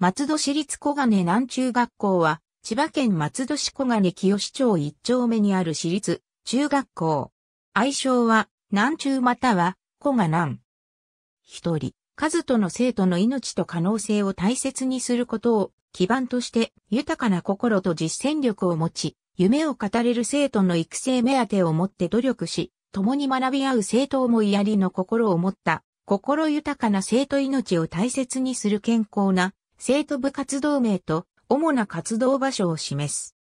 松戸市立小金南中学校は、千葉県松戸市小金清市町一丁目にある市立中学校。愛称は、南中または、小金南。一人、数との生徒の命と可能性を大切にすることを基盤として豊かな心と実践力を持ち、夢を語れる生徒の育成目当てを持って努力し、共に学び合う生徒思いやりの心を持った、心豊かな生徒命を大切にする健康な生徒部活動名と主な活動場所を示す。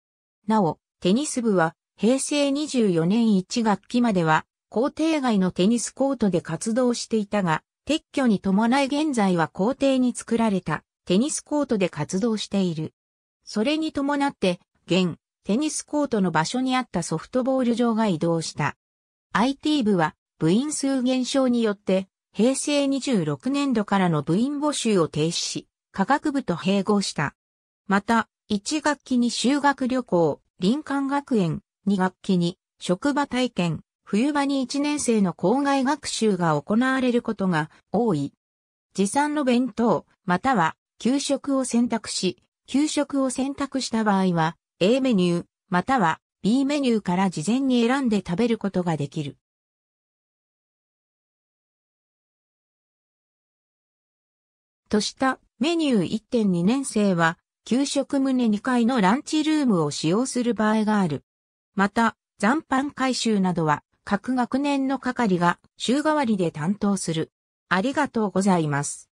なお、テニス部は平成24年1学期までは校庭外のテニスコートで活動していたが、撤去に伴い現在は校庭に作られたテニスコートで活動している。それに伴って、現、テニスコートの場所にあったソフトボール場が移動した。IT 部は部員数減少によって、平成26年度からの部員募集を停止し、科学部と併合した。また、1学期に修学旅行、林間学園、2学期に職場体験、冬場に1年生の校外学習が行われることが多い。持参の弁当、または給食を選択し、給食を選択した場合は A メニュー、または B メニューから事前に選んで食べることができる。としたメニュー1.2年生は、給食棟2階のランチルームを使用する場合がある。また、残飯回収などは、各学年の係が週替わりで担当する。ありがとうございます。